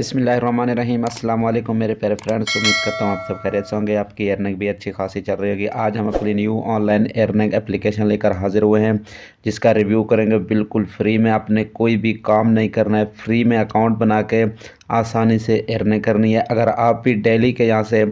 बिसमीम अल्लाम मेरे प्यारे फ्रेंड्स उम्मीद करता हूँ आप सब खैरियत से होंगे आपकी एयरनिंग भी अच्छी खासी चल रही होगी आज हम अपनी न्यू ऑनलाइन एयरनिंग एप्लीकेशन लेकर हाजिर हुए हैं जिसका रिव्यू करेंगे बिल्कुल फ्री में आपने कोई भी काम नहीं करना है फ्री में अकाउंट बना के आसानी से एयरनिंग करनी है अगर आप भी डेली के यहाँ से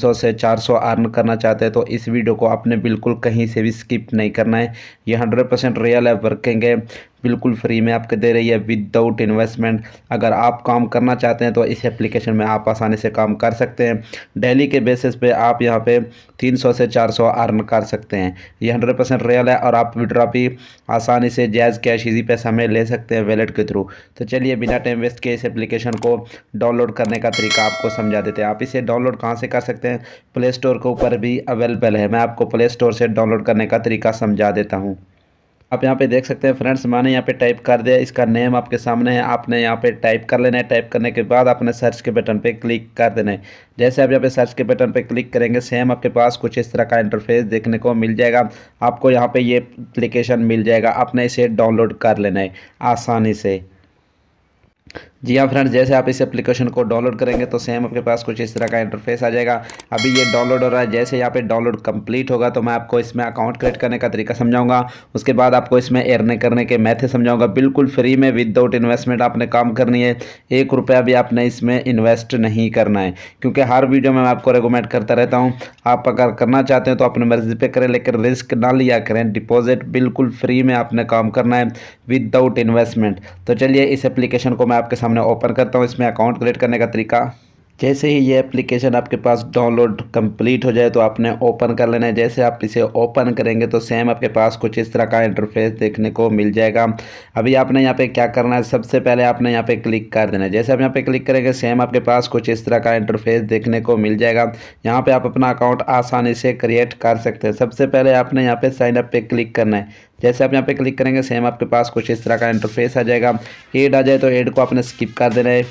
सौ से सौ अर्न करना चाहते हैं तो इस वीडियो को आपने बिल्कुल कहीं से भी स्किप नहीं करना है ये परसेंट रियल है वर्किंग है बिल्कुल फ्री में आपके दे रही है विदाउट इन्वेस्टमेंट अगर आप काम करना चाहते हैं तो इस एप्लीकेशन में आप आसानी से काम कर सकते हैं डेली के बेसिस पे आप यहाँ पे 300 से 400 अर्न कर सकते हैं ये 100 परसेंट रियल है और आप विड्रा भी आसानी से जैज़ कैश इजी पैसा में ले सकते हैं वैलेट के थ्रू तो चलिए बिना टाइम वेस्ट के इस एप्लीकेशन को डाउनलोड करने का तरीका आपको समझा देते हैं आप इसे डाउनलोड कहाँ से कर सकते हैं प्ले स्टोर के ऊपर भी अवेलेबल है मैं आपको प्ले स्टोर से डाउनलोड करने का तरीका समझा देता हूँ आप यहाँ पे देख सकते हैं फ्रेंड्स मैंने यहाँ पे टाइप कर दिया इसका नेम आपके सामने है आपने यहाँ पे टाइप कर लेना है टाइप करने के बाद आपने सर्च के बटन पे क्लिक कर देना है जैसे आप यहाँ पे सर्च के बटन पे क्लिक करेंगे सेम आपके पास कुछ इस तरह का इंटरफेस देखने को मिल जाएगा आपको यहाँ पे ये एप्लीकेशन मिल जाएगा आपने इसे डाउनलोड कर लेना है आसानी से जी हाँ फ्रेंड जैसे आप इस एप्लीकेशन को डाउनलोड करेंगे तो सेम आपके पास कुछ इस तरह का इंटरफेस आ जाएगा अभी ये डाउनलोड हो रहा है जैसे यहाँ पे डाउनलोड कंप्लीट होगा तो मैं आपको इसमें अकाउंट क्रिएट करने का तरीका समझाऊंगा उसके बाद आपको इसमें एरने करने के मैथे समझाऊंगा बिल्कुल फ्री में विदाउट इन्वेस्टमेंट आपने काम करनी है एक रुपया भी आपने इसमें इन्वेस्ट नहीं करना है क्योंकि हर वीडियो में मैं आपको रिकोमेंड करता रहता हूँ आप अगर करना चाहते हैं तो अपने मर्जी पर करें लेकिन रिस्क ना लिया करें डिपॉजिट बिल्कुल फ्री में आपने काम करना है विदाउट इन्वेस्टमेंट तो चलिए इस एप्लीकेशन को मैं आपके सामने सामने ओपन करता हूँ इसमें अकाउंट क्रिएट करने का तरीका जैसे ही ये एप्लीकेशन आपके पास डाउनलोड कंप्लीट हो जाए तो आपने ओपन कर लेना है जैसे आप इसे ओपन करेंगे तो सेम आपके पास कुछ इस तरह का इंटरफेस देखने को मिल जाएगा अभी आपने यहाँ पे क्या करना है सबसे पहले आपने यहाँ पे क्लिक कर देना है जैसे आप यहाँ पे क्लिक करेंगे सेम आपके पास कुछ इस तरह का इंटरफेस देखने को मिल जाएगा यहाँ पर आप अपना अकाउंट आसानी से क्रिएट कर सकते हैं सबसे पहले आपने यहाँ पर साइनअप पर क्लिक करना है जैसे आप यहाँ पर क्लिक करेंगे सेम आपके पास कुछ इस तरह का इंटरफेस आ जाएगा एड आ जाए तो एड को आपने स्किप कर देना है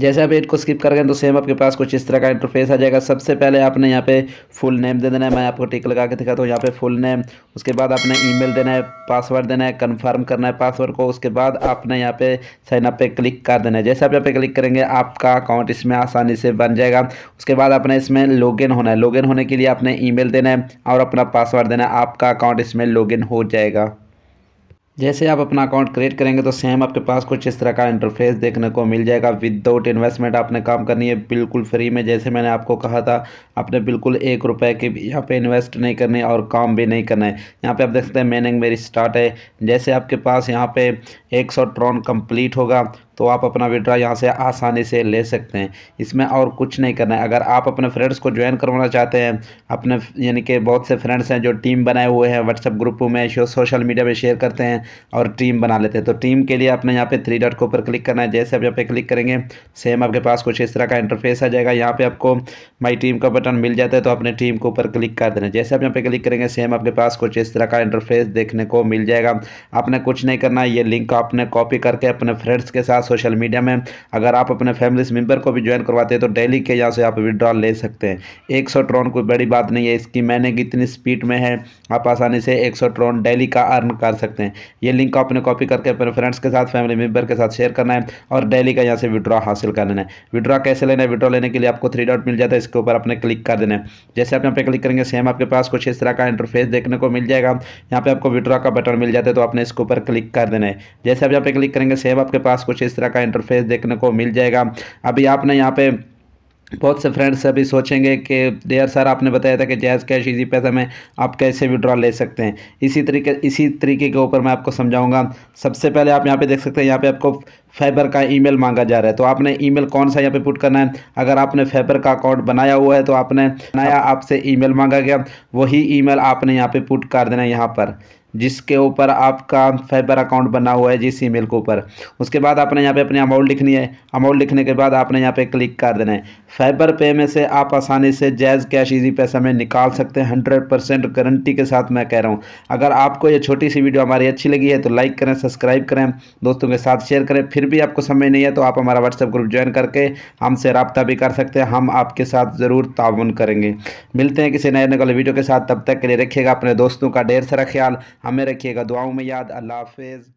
जैसे आप एट को स्किप कर गए तो सेम आपके पास कुछ इस तरह का इंटरफेस आ जाएगा सबसे पहले आपने यहाँ पे फुल नेम दे देना है मैं आपको टिक लगा के दिखाता हूँ यहाँ पे फुल नेम उसके बाद आपने ईमेल देना है पासवर्ड देना है कंफर्म करना है पासवर्ड को उसके बाद आपने यहाँ पे साइन अप पे क्लिक कर देना है जैसे आप यहाँ पे क्लिक करेंगे आपका अकाउंट इसमें आसानी से बन जाएगा उसके बाद आपने इसमें इन होना है लॉगिन होने के लिए आपने ईमेल देना है और अपना पासवर्ड देना है आपका अकाउंट इसमें इन हो जाएगा जैसे आप अपना अकाउंट क्रिएट करेंगे तो सेम आपके पास कुछ इस तरह का इंटरफेस देखने को मिल जाएगा विदाउट इन्वेस्टमेंट आपने काम करनी है बिल्कुल फ्री में जैसे मैंने आपको कहा था आपने बिल्कुल एक रुपए की यहाँ पे इन्वेस्ट नहीं करनी और काम भी नहीं करना है यहाँ पे आप देख सकते हैं मेनिंग मेरी स्टार्ट है जैसे आपके पास यहाँ पर एक सौ ट्रॉन कम्प्लीट होगा तो आप अपना विड्रा यहाँ से आसानी से ले सकते हैं इसमें और कुछ नहीं करना है अगर आप अपने फ्रेंड्स को ज्वाइन करवाना चाहते हैं अपने यानी कि बहुत से फ्रेंड्स हैं जो टीम बनाए हुए हैं व्हाट्सअप ग्रुप में सोशल मीडिया में शेयर करते हैं और टीम बना लेते हैं तो टीम के लिए आपने यहाँ पे थ्री डॉट के ऊपर क्लिक करना है जैसे आप यहाँ पे क्लिक करेंगे सेम आपके पास कुछ इस तरह का इंटरफेस आ जाएगा यहाँ पर आपको माई टीम का बटन मिल जाता है तो अपने टीम के ऊपर क्लिक कर देना जैसे आप यहाँ पे क्लिक करेंगे सेम आपके पास कुछ इस तरह का इंटरफेस देखने को मिल जाएगा आपने कुछ नहीं करना है ये लिंक आपने कॉपी करके अपने फ्रेंड्स के साथ सोशल मीडिया में अगर आप अपने फैमिली मेम्बर को भी ज्वाइन करवाते हैं तो डेली के यहाँ से आप विड्रॉल ले सकते हैं एक सौ ट्रोन कोई बड़ी बात नहीं है इसकी मैंने कितनी स्पीड में है आप आसानी से एक सौ ट्रोन डेली का अर्न कर सकते हैं ये लिंक को आपने कॉपी करके अपने फ्रेंड्स के साथ फैमिली मेम्बर के साथ शेयर करना है और डेली का यहाँ से विड्रॉ हासिल कर लेना है विड्रॉ कैसे लेना है विड्रॉ लेने के लिए आपको थ्री डॉट मिल जाता है इसके ऊपर आपने क्लिक कर देना है जैसे आप यहाँ पे क्लिक करेंगे सेम आपके पास कुछ इस तरह का इंटरफेस देखने को मिल जाएगा यहाँ पे आपको विड्रॉ का बटन मिल जाता है तो आपने इसके ऊपर क्लिक कर देना है जैसे आप यहाँ पे क्लिक करेंगे सेम आपके पास कुछ इस तरह का इंटरफेस देखने को मिल जाएगा अभी आपने यहाँ पे बहुत से फ्रेंड्स अभी सोचेंगे कि डेयर सर आपने बताया था कि जैज़ कैश इजी पैसा में आप कैसे विड्रॉ ले सकते हैं इसी तरीके इसी तरीके के ऊपर मैं आपको समझाऊंगा सबसे पहले आप यहाँ पे देख सकते हैं यहाँ पे आपको फाइबर का ईमेल मांगा जा रहा है तो आपने ईमेल कौन सा यहाँ पे पुट करना है अगर आपने फाइबर का अकाउंट बनाया हुआ है तो आपने नया आपसे ई मांगा गया वही ई आपने यहाँ पे पुट कर देना है यहाँ पर जिसके ऊपर आपका फाइबर अकाउंट बना हुआ है जिस ईमेल के ऊपर उसके बाद आपने यहाँ पे अपनी अमाउंट लिखनी है अमाउंट लिखने के बाद आपने यहाँ पे क्लिक कर देना है फाइबर पे में से आप आसानी से जैज़ कैश ईजी पैसा में निकाल सकते हैं हंड्रेड परसेंट गारंटी के साथ मैं कह रहा हूँ अगर आपको ये छोटी सी वीडियो हमारी अच्छी लगी है तो लाइक करें सब्सक्राइब करें दोस्तों के साथ शेयर करें फिर भी आपको समझ नहीं है तो आप हमारा व्हाट्सएप ग्रुप ज्वाइन करके हमसे रबता भी कर सकते हैं हम आपके साथ ज़रूर ताउन करेंगे मिलते हैं किसी नए नकल वीडियो के साथ तब तक के लिए रखिएगा अपने दोस्तों का ढेर सारा ख्याल हमें रखिएगा दुआओं में याद अल्लाह हाफिज़